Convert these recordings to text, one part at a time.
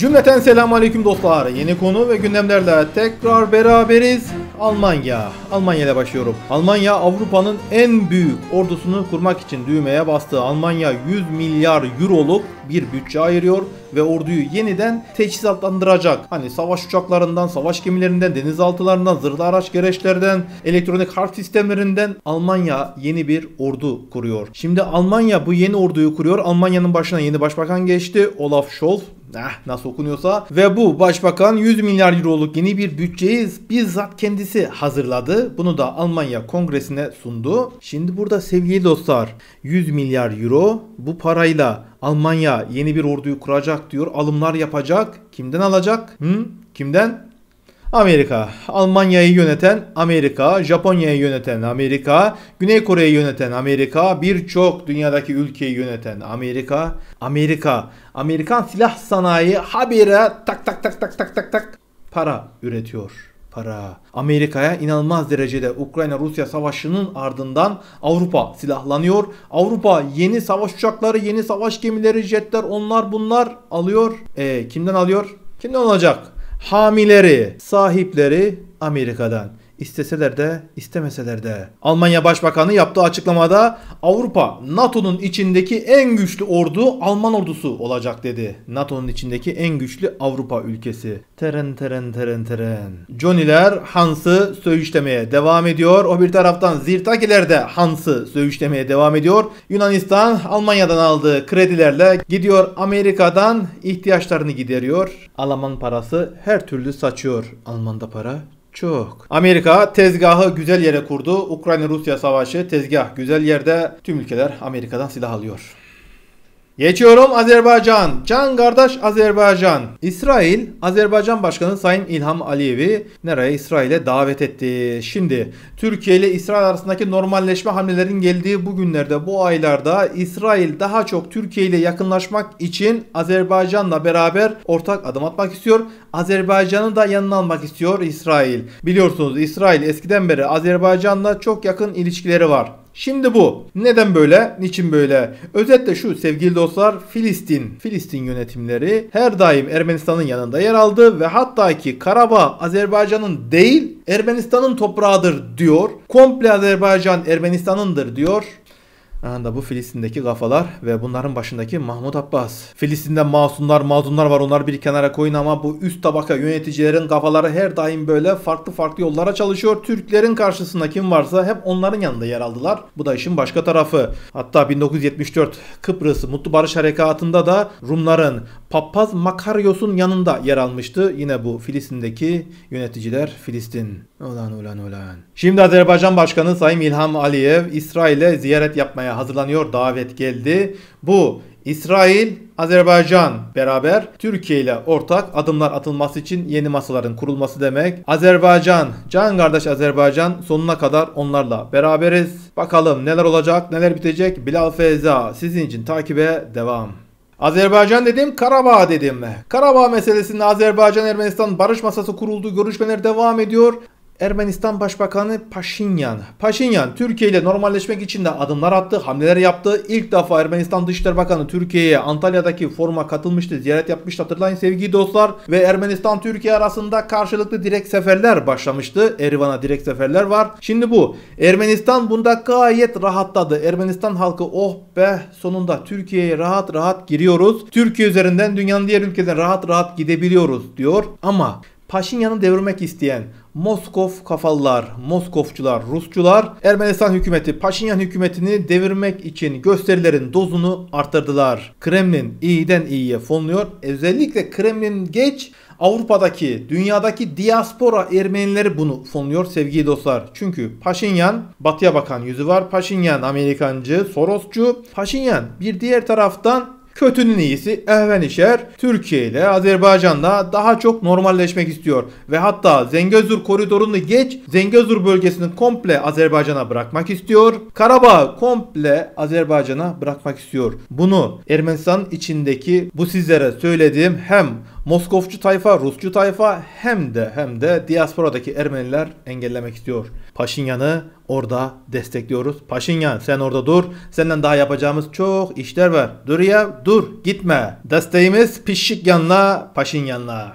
Cümleten selamun aleyküm dostlar. Yeni konu ve gündemlerle tekrar beraberiz. Almanya. Almanya'da başlıyorum. Almanya Avrupa'nın en büyük ordusunu kurmak için düğmeye bastı. Almanya 100 milyar euroluk bir bütçe ayırıyor ve orduyu yeniden teçhizatlandıracak. Hani savaş uçaklarından, savaş gemilerinden, denizaltılarından, zırhlı araç gereçlerden, elektronik harf sistemlerinden Almanya yeni bir ordu kuruyor. Şimdi Almanya bu yeni orduyu kuruyor. Almanya'nın başına yeni başbakan geçti. Olaf Scholz eh, nasıl okunuyorsa ve bu başbakan 100 milyar euroluk yeni bir bütçeyi bizzat kendisi hazırladı. Bunu da Almanya kongresine sundu. Şimdi burada sevgili dostlar 100 milyar euro bu parayla Almanya yeni bir orduyu kuracak diyor. Alımlar yapacak. Kimden alacak? Hı? Kimden? Amerika, Almanya'yı yöneten Amerika, Japonya'yı yöneten Amerika, Güney Kore'yi yöneten Amerika, birçok dünyadaki ülkeyi yöneten Amerika, Amerika, Amerikan silah sanayi habire tak tak tak tak tak tak tak para üretiyor. Para. Amerika'ya inanılmaz derecede Ukrayna-Rusya savaşının ardından Avrupa silahlanıyor. Avrupa yeni savaş uçakları, yeni savaş gemileri, jetler onlar bunlar alıyor. E, kimden alıyor? Kimden alacak? hamileri, sahipleri Amerika'dan. İsteseler de istemeseler de. Almanya Başbakanı yaptığı açıklamada Avrupa NATO'nun içindeki en güçlü ordu Alman ordusu olacak dedi. NATO'nun içindeki en güçlü Avrupa ülkesi. Teren teren teren teren. Johnny'ler Hans'ı söğüşlemeye devam ediyor. O bir taraftan Zirtakiler de Hans'ı söğüşlemeye devam ediyor. Yunanistan Almanya'dan aldığı kredilerle gidiyor Amerika'dan ihtiyaçlarını gideriyor. Alman parası her türlü saçıyor. Alman'da para çok. Amerika tezgahı güzel yere kurdu. Ukrayna-Rusya savaşı tezgah güzel yerde. Tüm ülkeler Amerika'dan silah alıyor. Geçiyorum Azerbaycan. Can kardeş Azerbaycan. İsrail, Azerbaycan Başkanı Sayın İlham Aliyev'i nereye İsrail'e davet etti. Şimdi Türkiye ile İsrail arasındaki normalleşme hamlelerin geldiği bu günlerde, bu aylarda İsrail daha çok Türkiye ile yakınlaşmak için Azerbaycan'la beraber ortak adım atmak istiyor. Azerbaycan'ı da yanına almak istiyor İsrail. Biliyorsunuz İsrail eskiden beri Azerbaycan'la çok yakın ilişkileri var. Şimdi bu. Neden böyle? Niçin böyle? Özetle şu sevgili dostlar Filistin, Filistin yönetimleri her daim Ermenistan'ın yanında yer aldı ve hatta ki Karabağ Azerbaycan'ın değil Ermenistan'ın toprağıdır diyor. Komple Azerbaycan Ermenistan'ındır diyor. Anında bu Filistin'deki gafalar ve bunların başındaki Mahmut Abbas. Filistin'de masumlar mazunlar var onları bir kenara koyun ama bu üst tabaka yöneticilerin kafaları her daim böyle farklı farklı yollara çalışıyor. Türklerin karşısında kim varsa hep onların yanında yer aldılar. Bu da işin başka tarafı. Hatta 1974 Kıbrıs Mutlu Barış Harekatı'nda da Rumların Papaz Makaryos'un yanında yer almıştı. Yine bu Filistin'deki yöneticiler Filistin. Ulan ulan ulan. Şimdi Azerbaycan Başkanı Sayın İlham Aliyev İsrail'e ziyaret yapmaya hazırlanıyor. Davet geldi. Bu İsrail, Azerbaycan beraber Türkiye ile ortak adımlar atılması için yeni masaların kurulması demek. Azerbaycan, can kardeş Azerbaycan sonuna kadar onlarla beraberiz. Bakalım neler olacak, neler bitecek. Bilal Feyza sizin için takibe devam. Azerbaycan dedim, Karabağ dedim. Karabağ meselesinde Azerbaycan-Ermenistan barış masası kuruldu, görüşmeler devam ediyor. Ermenistan Başbakanı Paşinyan. Paşinyan Türkiye ile normalleşmek için de adımlar attı, hamleler yaptı. İlk defa Ermenistan Dışişleri Bakanı Türkiye'ye Antalya'daki foruma katılmıştı, ziyaret yapmıştı hatırlayın sevgili dostlar. Ve Ermenistan Türkiye arasında karşılıklı direkt seferler başlamıştı. Erivan'a direkt seferler var. Şimdi bu Ermenistan bunda gayet rahatladı. Ermenistan halkı oh be sonunda Türkiye'ye rahat rahat giriyoruz. Türkiye üzerinden dünyanın diğer ülkelerine rahat rahat gidebiliyoruz diyor. Ama Paşinyan'ı devirmek isteyen Moskov kafalılar, Moskovçular, Rusçular Ermenistan hükümeti, Paşinyan hükümetini devirmek için gösterilerin dozunu arttırdılar. Kremlin iyiden iyiye fonluyor. Özellikle Kremlin geç Avrupa'daki, dünyadaki diaspora Ermenileri bunu fonluyor sevgili dostlar. Çünkü Paşinyan batıya bakan yüzü var. Paşinyan Amerikancı, Sorosçu. Paşinyan bir diğer taraftan Kötünün iyisi Ehvenişer Türkiye ile Azerbaycan'la daha çok normalleşmek istiyor ve hatta Zengezur koridorunu geç Zengezur bölgesini komple Azerbaycan'a bırakmak istiyor. Karabağ komple Azerbaycan'a bırakmak istiyor. Bunu Ermenistan içindeki bu sizlere söylediğim hem Moskovcu tayfa, Rusçu tayfa hem de hem de diasporadaki Ermeniler engellemek istiyor. Paşinyan'ı orada destekliyoruz. Paşinyan sen orada dur. Senden daha yapacağımız çok işler var. Dur ya dur gitme. Desteğimiz Pişikyan'la Paşinyan'la.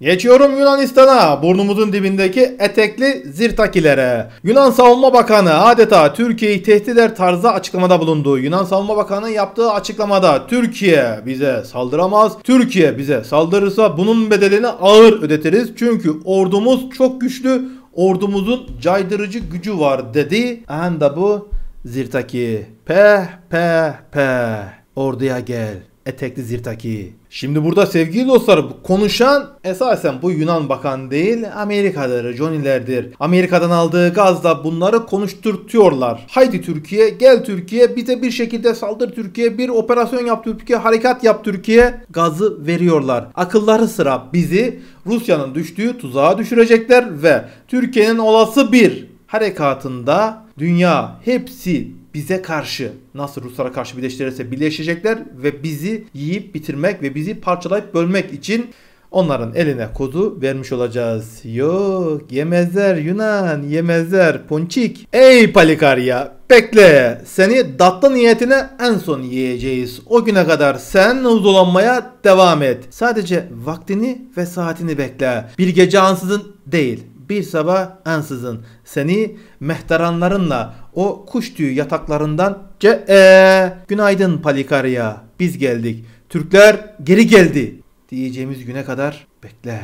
Geçiyorum Yunanistan'a, burnumuzun dibindeki etekli zirtakilere. Yunan Savunma Bakanı adeta Türkiye'yi tehdit eder tarzda açıklamada bulundu. Yunan Savunma Bakanı yaptığı açıklamada Türkiye bize saldıramaz, Türkiye bize saldırırsa bunun bedelini ağır ödetiriz. Çünkü ordumuz çok güçlü, ordumuzun caydırıcı gücü var dedi. Anda bu zirtaki peh peh peh orduya gel etekli Zirtaki. Şimdi burada sevgili dostlar konuşan esasen bu Yunan bakan değil Amerika'dır, Johnny'lerdir. Amerika'dan aldığı gazla bunları konuşturtuyorlar. Haydi Türkiye, gel Türkiye, bize bir şekilde saldır Türkiye, bir operasyon yap Türkiye, harekat yap Türkiye. Gazı veriyorlar. Akılları sıra bizi Rusya'nın düştüğü tuzağa düşürecekler ve Türkiye'nin olası bir harekatında dünya hepsi bize karşı nasıl Ruslara karşı birleştirirse birleşecekler ve bizi yiyip bitirmek ve bizi parçalayıp bölmek için onların eline kodu vermiş olacağız. Yok yemezler Yunan yemezler ponçik. Ey palikarya bekle seni datlı niyetine en son yiyeceğiz. O güne kadar sen uzdolanmaya devam et. Sadece vaktini ve saatini bekle. Bir gece ansızın değil bir sabah ansızın seni mehtaranlarınla o kuş tüyü yataklarından ce ee, günaydın Palikarya biz geldik. Türkler geri geldi diyeceğimiz güne kadar bekle.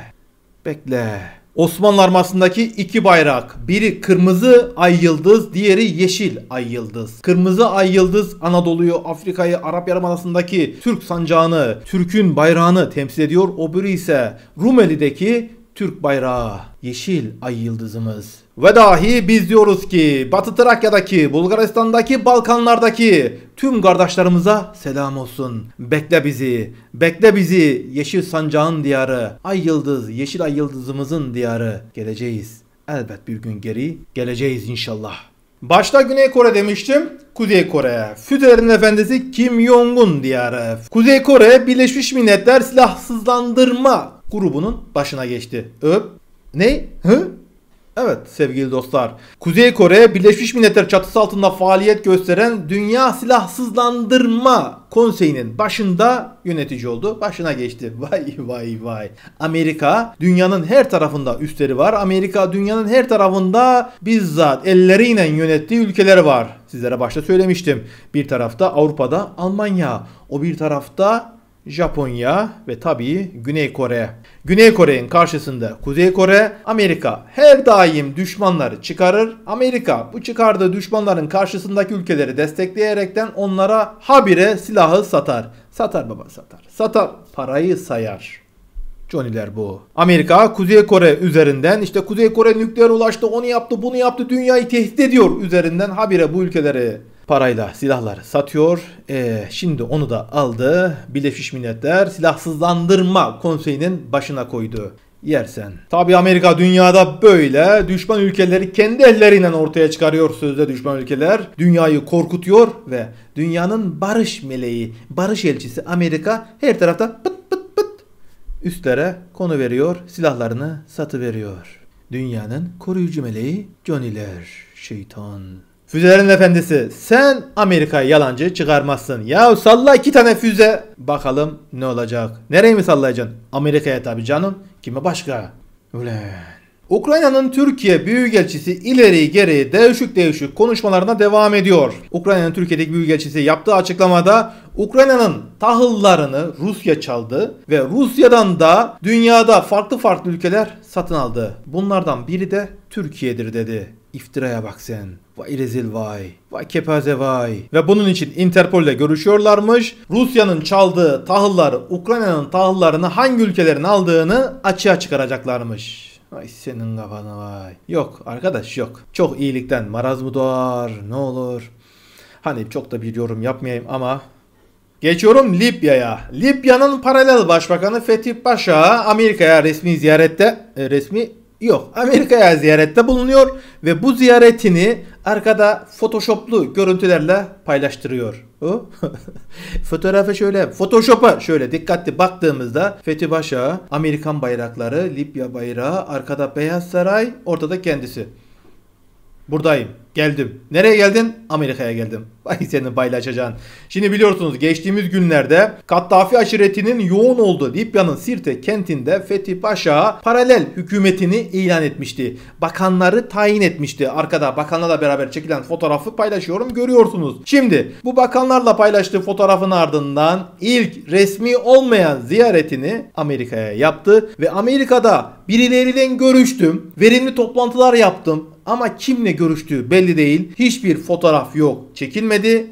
Bekle. Osmanlı armasındaki iki bayrak. Biri kırmızı ay yıldız, diğeri yeşil ay yıldız. Kırmızı ay yıldız Anadolu'yu, Afrika'yı, Arap Yarımadası'ndaki Türk sancağını, Türk'ün bayrağını temsil ediyor. Öbürü ise Rumeli'deki Türk bayrağı. Yeşil ay yıldızımız. Ve dahi biz diyoruz ki Batı Trakya'daki, Bulgaristan'daki, Balkanlardaki tüm kardeşlerimize selam olsun. Bekle bizi, bekle bizi Yeşil Sancağın diyarı, Ay Yıldız, Yeşil Ay Yıldızımızın diyarı. Geleceğiz. Elbet bir gün geri geleceğiz inşallah. Başta Güney Kore demiştim. Kuzey Kore. Füzelerin efendisi Kim Jong-un diyarı. Kuzey Kore Birleşmiş Milletler Silahsızlandırma grubunun başına geçti. Öp. Ne? Hı? Evet sevgili dostlar. Kuzey Kore Birleşmiş Milletler çatısı altında faaliyet gösteren Dünya Silahsızlandırma Konseyi'nin başında yönetici oldu. Başına geçti. Vay vay vay. Amerika dünyanın her tarafında üstleri var. Amerika dünyanın her tarafında bizzat elleriyle yönettiği ülkeler var. Sizlere başta söylemiştim. Bir tarafta Avrupa'da Almanya, o bir tarafta Japonya ve tabii Güney Kore. Güney Kore'nin karşısında Kuzey Kore, Amerika her daim düşmanları çıkarır. Amerika bu çıkardığı düşmanların karşısındaki ülkeleri destekleyerekten onlara habire silahı satar. Satar baba satar. Satar parayı sayar. Johnny'ler bu. Amerika Kuzey Kore üzerinden işte Kuzey Kore nükleer ulaştı onu yaptı bunu yaptı dünyayı tehdit ediyor üzerinden habire bu ülkeleri parayla silahları satıyor. E, şimdi onu da aldı. Birleşmiş Milletler Silahsızlandırma Konseyi'nin başına koydu. Yersen. Tabi Amerika dünyada böyle düşman ülkeleri kendi elleriyle ortaya çıkarıyor sözde düşman ülkeler. Dünyayı korkutuyor ve dünyanın barış meleği, barış elçisi Amerika her tarafta pıt pıt pıt üstlere konu veriyor, silahlarını satı veriyor. Dünyanın koruyucu meleği Johnny'ler, şeytan. Füzelerin efendisi sen Amerika'yı yalancı çıkarmazsın. Ya salla iki tane füze. Bakalım ne olacak. Nereye mi sallayacaksın? Amerika'ya tabi canım. Kime başka? Ulan. Ukrayna'nın Türkiye Büyükelçisi ileri geri değişik değişik konuşmalarına devam ediyor. Ukrayna'nın Türkiye'deki Büyükelçisi yaptığı açıklamada Ukrayna'nın tahıllarını Rusya çaldı ve Rusya'dan da dünyada farklı farklı ülkeler satın aldı. Bunlardan biri de Türkiye'dir dedi. İftiraya bak sen. Vay rezil vay. Vay kepaze vay. Ve bunun için Interpol'le görüşüyorlarmış. Rusya'nın çaldığı tahıllar Ukrayna'nın tahıllarını hangi ülkelerin aldığını açığa çıkaracaklarmış. Ay senin kafana vay. Yok arkadaş yok. Çok iyilikten maraz mı doğar ne olur. Hani çok da bir yorum yapmayayım ama Geçiyorum Libya'ya. Libya'nın paralel başbakanı Fethi Paşa Amerika'ya resmi ziyarette, e, resmi Yok Amerika'ya ziyarette bulunuyor ve bu ziyaretini arkada photoshoplu görüntülerle paylaştırıyor. O fotoğrafı şöyle, photoshop'a şöyle dikkatli baktığımızda Fethi Paşa, Amerikan bayrakları, Libya bayrağı, arkada Beyaz Saray, ortada kendisi. Buradayım. Geldim. Nereye geldin? Amerika'ya geldim. Vay senin paylaşacağın. Şimdi biliyorsunuz geçtiğimiz günlerde Kattafi aşiretinin yoğun olduğu Libya'nın Sirte kentinde Fethi Paşa paralel hükümetini ilan etmişti. Bakanları tayin etmişti. Arkada bakanlarla beraber çekilen fotoğrafı paylaşıyorum görüyorsunuz. Şimdi bu bakanlarla paylaştığı fotoğrafın ardından ilk resmi olmayan ziyaretini Amerika'ya yaptı ve Amerika'da birileriyle görüştüm. Verimli toplantılar yaptım. Ama kimle görüştüğü belli değil. Hiçbir fotoğraf yok çekilmedi.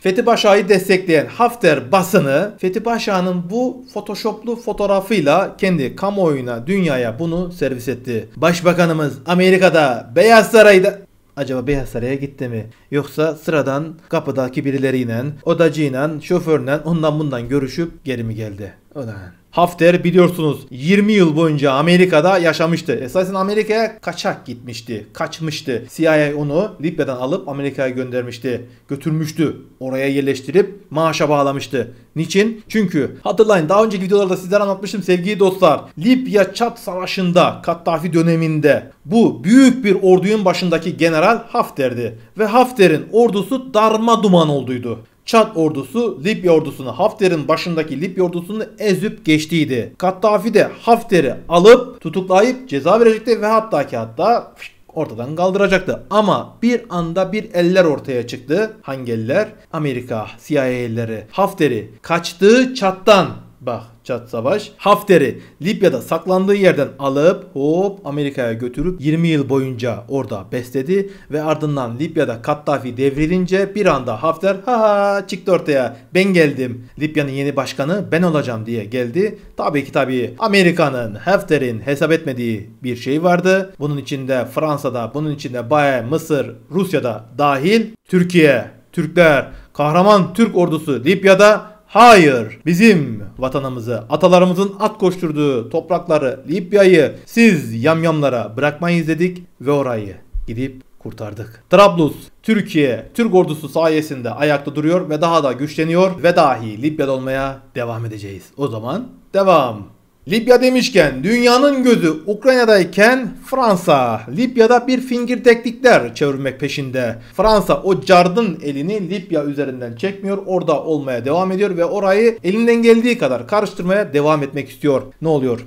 Fethi Paşa'yı destekleyen Hafter basını Fethi Paşa'nın bu photoshoplu fotoğrafıyla kendi kamuoyuna, dünyaya bunu servis etti. Başbakanımız Amerika'da Beyaz Saray'da Acaba Beyaz Saray'a gitti mi? Yoksa sıradan kapıdaki birileriyle, odacıyla, şoförle ondan bundan görüşüp geri mi geldi? O da Hafter biliyorsunuz 20 yıl boyunca Amerika'da yaşamıştı. Esasen Amerika'ya kaçak gitmişti. Kaçmıştı. CIA onu Libya'dan alıp Amerika'ya göndermişti. Götürmüştü. Oraya yerleştirip maaşa bağlamıştı. Niçin? Çünkü hatırlayın daha önceki videolarda sizlere anlatmıştım sevgili dostlar. Libya Çat Savaşı'nda Kattafi döneminde bu büyük bir orduyun başındaki general Hafter'di. Ve Hafter'in ordusu darma duman olduydu. Çat ordusu Libya ordusunu Hafter'in başındaki Libya ordusunu ezüp geçtiydi. Kaddafi de Hafter'i alıp tutuklayıp ceza verecekti ve hatta ki hatta ortadan kaldıracaktı. Ama bir anda bir eller ortaya çıktı. Hangi eller? Amerika, CIA elleri. Hafter'i kaçtığı çattan Bak Çat Savaş. Hafter'i Libya'da saklandığı yerden alıp hop Amerika'ya götürüp 20 yıl boyunca orada besledi ve ardından Libya'da Kattafi devrilince bir anda Hafter ha ha çıktı ortaya ben geldim. Libya'nın yeni başkanı ben olacağım diye geldi. Tabii ki tabii Amerika'nın Hafter'in hesap etmediği bir şey vardı. Bunun içinde Fransa'da, bunun içinde Bayer, Mısır, Rusya'da dahil Türkiye, Türkler, kahraman Türk ordusu Libya'da Hayır, bizim vatanımızı, atalarımızın at koşturduğu toprakları, Libya'yı siz yamyamlara bırakmayız dedik ve orayı gidip kurtardık. Trablus, Türkiye, Türk ordusu sayesinde ayakta duruyor ve daha da güçleniyor ve dahi Libya'da olmaya devam edeceğiz. O zaman devam. Libya demişken dünyanın gözü Ukrayna'dayken Fransa Libya'da bir finger teknikler çevirmek peşinde. Fransa o cardın elini Libya üzerinden çekmiyor orada olmaya devam ediyor ve orayı elinden geldiği kadar karıştırmaya devam etmek istiyor. Ne oluyor?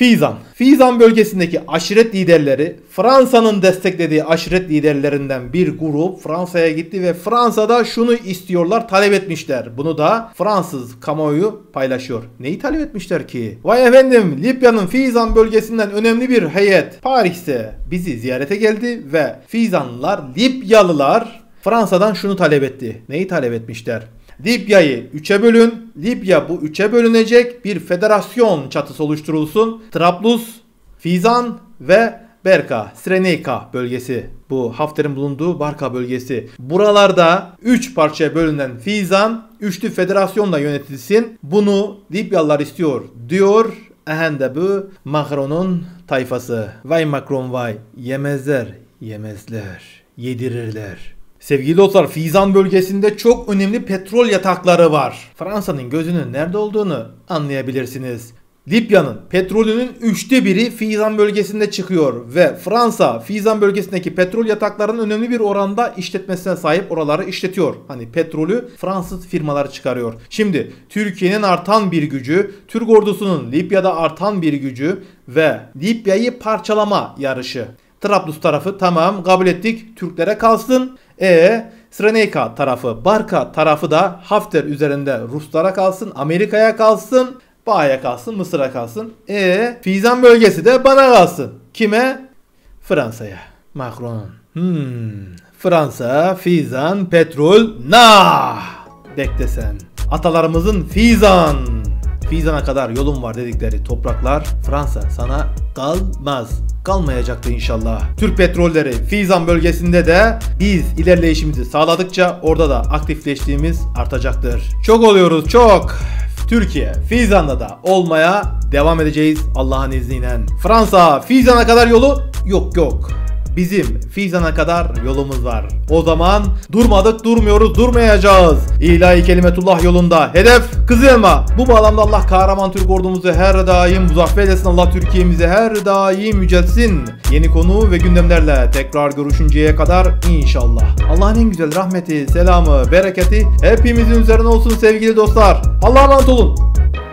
Fizan. Fizan bölgesindeki aşiret liderleri Fransa'nın desteklediği aşiret liderlerinden bir grup Fransa'ya gitti ve Fransa'da şunu istiyorlar talep etmişler. Bunu da Fransız kamuoyu paylaşıyor. Neyi talep etmişler ki? Vay efendim Libya'nın Fizan bölgesinden önemli bir heyet Paris'e bizi ziyarete geldi ve Fizanlılar Libyalılar Fransa'dan şunu talep etti. Neyi talep etmişler? Libya'yı 3'e bölün. Libya bu 3'e bölünecek bir federasyon çatısı oluşturulsun. Trablus, Fizan ve Berka, Sreneyka bölgesi. Bu Hafter'in bulunduğu Barka bölgesi. Buralarda 3 parçaya bölünen Fizan üçlü federasyonla yönetilsin. Bunu Libyalılar istiyor diyor. Ehen de bu Macron'un tayfası. Vay Macron vay yemezler yemezler yedirirler. Sevgili dostlar Fizan bölgesinde çok önemli petrol yatakları var. Fransa'nın gözünün nerede olduğunu anlayabilirsiniz. Libya'nın petrolünün üçte biri Fizan bölgesinde çıkıyor ve Fransa Fizan bölgesindeki petrol yataklarının önemli bir oranda işletmesine sahip oraları işletiyor. Hani petrolü Fransız firmalar çıkarıyor. Şimdi Türkiye'nin artan bir gücü, Türk ordusunun Libya'da artan bir gücü ve Libya'yı parçalama yarışı. Trablus tarafı tamam kabul ettik Türklere kalsın e Sreneyka tarafı, Barka tarafı da Hafter üzerinde Ruslara kalsın, Amerika'ya kalsın, Bağ'a kalsın, Mısır'a kalsın. E Fizan bölgesi de bana kalsın. Kime? Fransa'ya. Macron. Hmm. Fransa, Fizan, petrol, na. Beklesen. Atalarımızın Fizan. Fizan'a kadar yolum var dedikleri topraklar Fransa sana kalmaz. Kalmayacaktı inşallah. Türk petrolleri Fizan bölgesinde de biz ilerleyişimizi sağladıkça orada da aktifleştiğimiz artacaktır. Çok oluyoruz çok. Türkiye Fizan'da da olmaya devam edeceğiz Allah'ın izniyle. Fransa Fizan'a kadar yolu yok yok. Bizim Fizan'a kadar yolumuz var. O zaman durmadık durmuyoruz durmayacağız. İlahi Kelimetullah yolunda hedef Kızılma. Bu bağlamda Allah kahraman Türk ordumuzu her daim muzaffer etsin. Allah Türkiye'mizi her daim yüceltsin. Yeni konu ve gündemlerle tekrar görüşünceye kadar inşallah. Allah'ın en güzel rahmeti, selamı, bereketi hepimizin üzerine olsun sevgili dostlar. Allah'a emanet olun.